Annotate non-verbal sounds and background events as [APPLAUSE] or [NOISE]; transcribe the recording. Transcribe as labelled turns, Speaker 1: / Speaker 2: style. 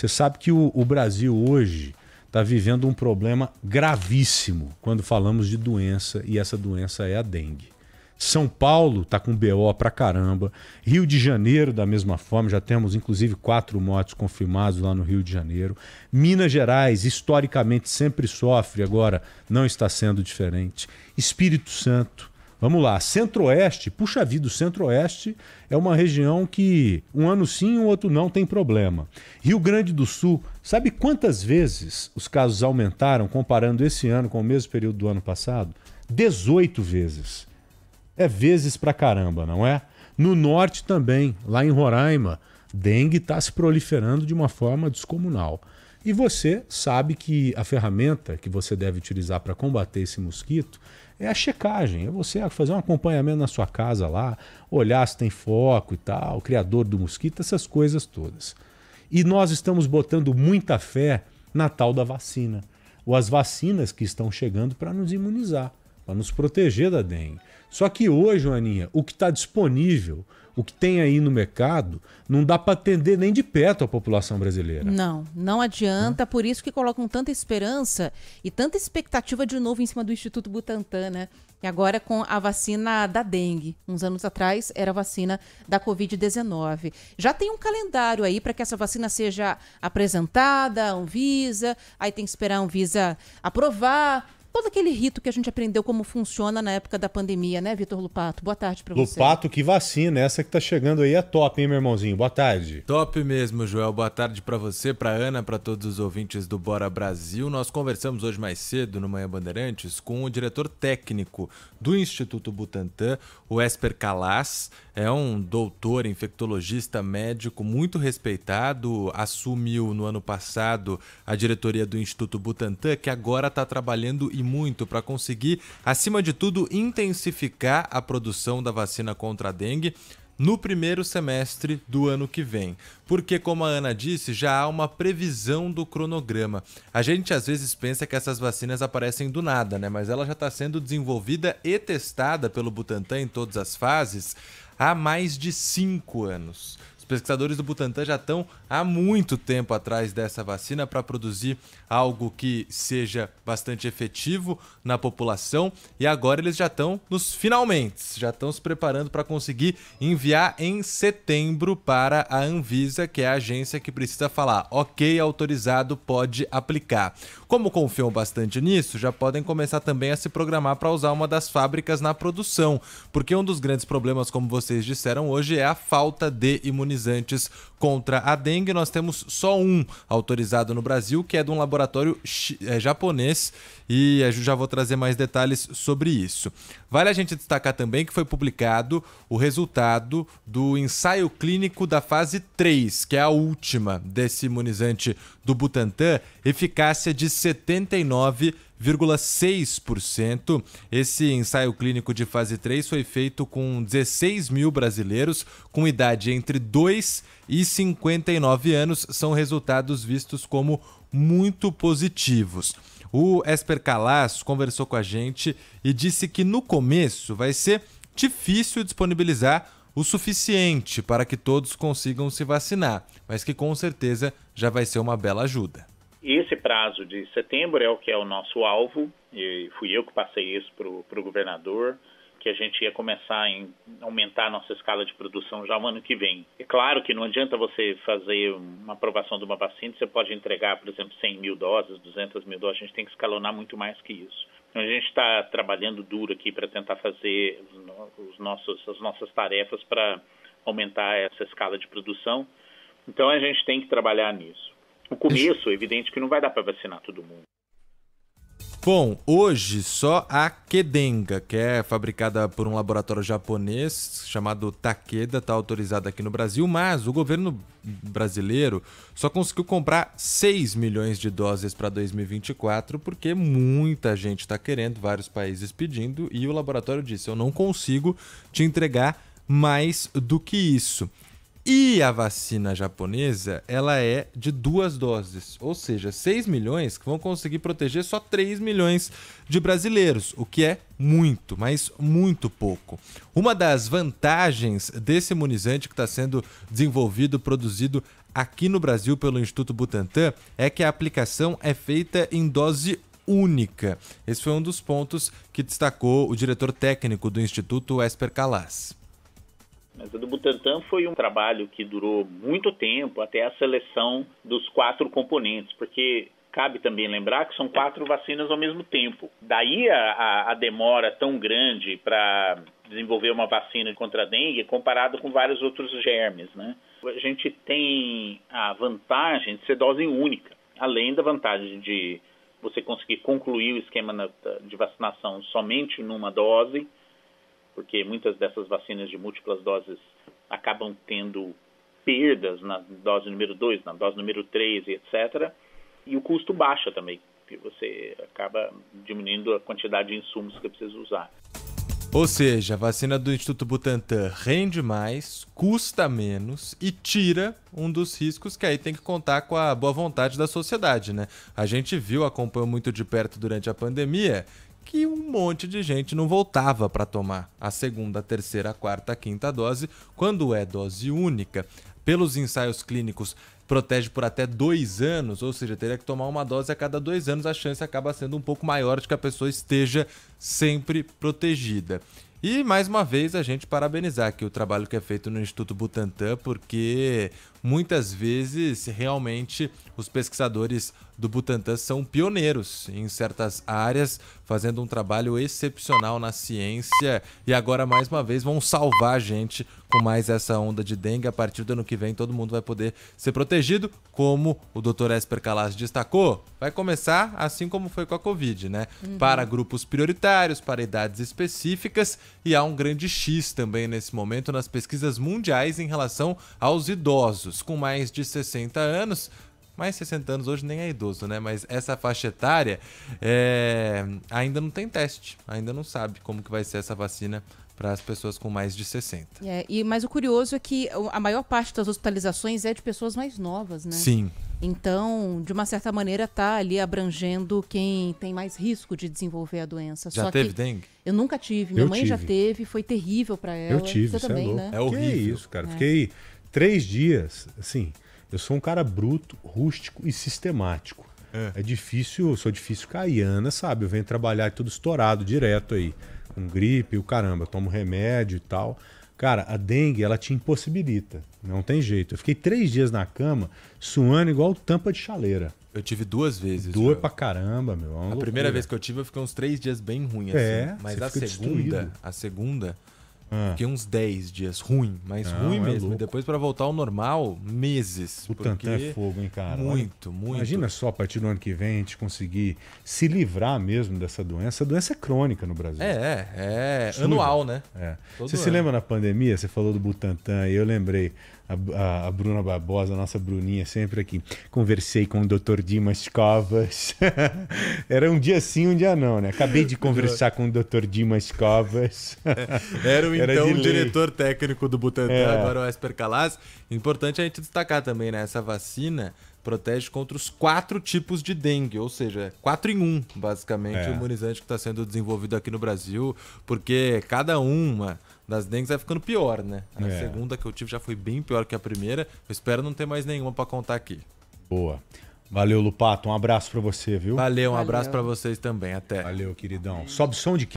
Speaker 1: Você sabe que o, o Brasil hoje está vivendo um problema gravíssimo quando falamos de doença e essa doença é a dengue. São Paulo está com BO pra caramba. Rio de Janeiro, da mesma forma, já temos inclusive quatro mortes confirmadas lá no Rio de Janeiro. Minas Gerais, historicamente, sempre sofre, agora não está sendo diferente. Espírito Santo, Vamos lá, Centro-Oeste, puxa vida, o Centro-Oeste é uma região que um ano sim, um outro não tem problema. Rio Grande do Sul, sabe quantas vezes os casos aumentaram comparando esse ano com o mesmo período do ano passado? 18 vezes. É vezes pra caramba, não é? No norte também, lá em Roraima, dengue está se proliferando de uma forma descomunal. E você sabe que a ferramenta que você deve utilizar para combater esse mosquito é a checagem, é você fazer um acompanhamento na sua casa lá, olhar se tem foco e tal, o criador do mosquito, essas coisas todas. E nós estamos botando muita fé na tal da vacina, ou as vacinas que estão chegando para nos imunizar para nos proteger da dengue. Só que hoje, Aninha, o que está disponível, o que tem aí no mercado, não dá para atender nem de perto a população brasileira.
Speaker 2: Não, não adianta. Hum. Por isso que colocam tanta esperança e tanta expectativa de novo em cima do Instituto Butantan, né? E agora com a vacina da dengue. Uns anos atrás era a vacina da Covid-19. Já tem um calendário aí para que essa vacina seja apresentada, a Anvisa, aí tem que esperar a Anvisa aprovar todo aquele rito que a gente aprendeu como funciona na época da pandemia, né, Vitor Lupato? Boa tarde para você. Lupato,
Speaker 1: que vacina. É essa que tá chegando aí é top, hein, meu irmãozinho? Boa tarde. Top mesmo, Joel. Boa tarde para você,
Speaker 2: para Ana, para todos os ouvintes do Bora Brasil. Nós conversamos hoje mais cedo no Manhã Bandeirantes com o diretor técnico do Instituto Butantan, o Esper Calas. É um doutor, infectologista, médico muito respeitado. Assumiu no ano passado a diretoria do Instituto Butantan, que agora está trabalhando e muito para conseguir, acima de tudo, intensificar a produção da vacina contra a dengue no primeiro semestre do ano que vem. Porque, como a Ana disse, já há uma previsão do cronograma. A gente às vezes pensa que essas vacinas aparecem do nada, né? Mas ela já está sendo desenvolvida e testada pelo Butantan em todas as fases há mais de cinco anos pesquisadores do Butantan já estão há muito tempo atrás dessa vacina para produzir algo que seja bastante efetivo na população e agora eles já estão nos finalmente, já estão se preparando para conseguir enviar em setembro para a Anvisa, que é a agência que precisa falar, ok, autorizado, pode aplicar. Como confiam bastante nisso, já podem começar também a se programar para usar uma das fábricas na produção, porque um dos grandes problemas, como vocês disseram hoje, é a falta de imunização imunizantes contra a dengue. Nós temos só um autorizado no Brasil, que é de um laboratório é, japonês, e é, já vou trazer mais detalhes sobre isso. Vale a gente destacar também que foi publicado o resultado do ensaio clínico da fase 3, que é a última desse imunizante do Butantan, eficácia de 79 0,6%. Esse ensaio clínico de fase 3 foi feito com 16 mil brasileiros com idade entre 2 e 59 anos. São resultados vistos como muito positivos. O Esper Calas conversou com a gente e disse que no começo vai ser difícil disponibilizar o suficiente para que todos consigam se vacinar, mas que com certeza já vai ser uma bela ajuda.
Speaker 3: Esse prazo de setembro é o que é o nosso alvo, e fui eu que passei isso para o governador, que a gente ia começar a aumentar a nossa escala de produção já no ano que vem. É claro que não adianta você fazer uma aprovação de uma vacina, você pode entregar, por exemplo, 100 mil doses, 200 mil doses, a gente tem que escalonar muito mais que isso. Então a gente está trabalhando duro aqui para tentar fazer os nossos, as nossas tarefas para aumentar essa escala de produção. Então a gente tem que trabalhar nisso no começo, é evidente que não vai dar para vacinar todo mundo.
Speaker 2: Bom, hoje só a Kedenga, que é fabricada por um laboratório japonês chamado Takeda, está autorizada aqui no Brasil, mas o governo brasileiro só conseguiu comprar 6 milhões de doses para 2024, porque muita gente está querendo, vários países pedindo, e o laboratório disse: eu não consigo te entregar mais do que isso. E a vacina japonesa, ela é de duas doses, ou seja, 6 milhões que vão conseguir proteger só 3 milhões de brasileiros, o que é muito, mas muito pouco. Uma das vantagens desse imunizante que está sendo desenvolvido, produzido aqui no Brasil pelo Instituto Butantan, é que a aplicação é feita em dose única. Esse foi um dos pontos que destacou o diretor técnico do Instituto, Esper Calas.
Speaker 3: Mas a do Butantan foi um trabalho que durou muito tempo até a seleção dos quatro componentes, porque cabe também lembrar que são quatro vacinas ao mesmo tempo. Daí a, a, a demora tão grande para desenvolver uma vacina contra a dengue comparado com vários outros germes, né? A gente tem a vantagem de ser dose única, além da vantagem de você conseguir concluir o esquema de vacinação somente numa dose porque muitas dessas vacinas de múltiplas doses acabam tendo perdas na dose número 2, na dose número 3, etc. E o custo baixa também, que você acaba diminuindo a quantidade de insumos que precisa usar.
Speaker 2: Ou seja, a vacina do Instituto Butantan rende mais, custa menos e tira um dos riscos que aí tem que contar com a boa vontade da sociedade, né? A gente viu, acompanhou muito de perto durante a pandemia, que um monte de gente não voltava para tomar a segunda, terceira, quarta, quinta dose, quando é dose única. Pelos ensaios clínicos, protege por até dois anos, ou seja, teria que tomar uma dose a cada dois anos, a chance acaba sendo um pouco maior de que a pessoa esteja sempre protegida. E mais uma vez a gente parabenizar aqui o trabalho que é feito no Instituto Butantan, porque muitas vezes realmente os pesquisadores do Butantan são pioneiros em certas áreas, fazendo um trabalho excepcional na ciência e agora mais uma vez vão salvar a gente com mais essa onda de dengue. A partir do ano que vem todo mundo vai poder ser protegido protegido, como o Dr. Esper Calas destacou, vai começar assim como foi com a Covid, né? Uhum. Para grupos prioritários, para idades específicas e há um grande X também nesse momento nas pesquisas mundiais em relação aos idosos com mais de 60 anos mais 60 anos hoje nem é idoso, né? Mas essa faixa etária é... ainda não tem teste, ainda não sabe como que vai ser essa vacina para as pessoas com mais de 60. É, e, mas o curioso é que a maior parte das hospitalizações é de pessoas mais novas, né? Sim. Então, de uma certa maneira, está ali abrangendo quem tem mais risco de desenvolver a doença. Já Só teve dengue? Eu nunca tive. Minha eu mãe tive. já teve, foi terrível para ela. Eu tive, Você é também, é louco. né? É horrível. Que isso, cara. É. Fiquei
Speaker 1: três dias, assim, eu sou um cara bruto, rústico e sistemático. É. é difícil, sou difícil cair. Ana sabe, eu venho trabalhar tudo estourado direto aí. Com gripe, o caramba, tomo remédio e tal. Cara, a dengue, ela te impossibilita. Não tem jeito. Eu fiquei três dias na cama, suando igual tampa de chaleira. Eu tive duas vezes. Doa pra caramba, meu. É a loucura. primeira vez
Speaker 2: que eu tive, eu fiquei uns três dias bem ruim, é, assim. É, mas a segunda, destruído.
Speaker 1: a segunda, ah. Fiquei uns 10 dias
Speaker 2: ruim, mas Não, ruim é mesmo. É e depois para voltar ao normal, meses. O tanto é fogo, hein, cara? Muito, muito. Imagina
Speaker 1: só a partir do ano que vem a gente conseguir se livrar mesmo dessa doença. A doença é crônica no Brasil.
Speaker 2: É, é. é anual, né? É. Todo você ano. se lembra
Speaker 1: na pandemia? Você falou do Butantan e eu lembrei a, a, Bruna Barbosa, a nossa Bruninha, sempre aqui. Conversei com o Dr. Dimas Covas. [LAUGHS] Era um dia sim, um dia não, né? Acabei de conversar com o Dr. Dimas Covas. É, era o [LAUGHS] Era então diretor
Speaker 2: técnico do Butantan, é. agora o Esper Calas. Importante a gente destacar também, né? Essa vacina protege contra os quatro tipos de dengue, ou seja, é quatro em um, basicamente, é. o imunizante que está sendo desenvolvido aqui no Brasil, porque cada uma das dengues vai ficando pior, né? A é. segunda que eu tive já foi bem pior que a primeira. Eu espero não ter mais nenhuma para contar aqui.
Speaker 1: Boa. Valeu, Lupato. Um abraço para você, viu? Valeu, um Valeu. abraço para
Speaker 2: vocês também. Até. Valeu, queridão. Sobe som de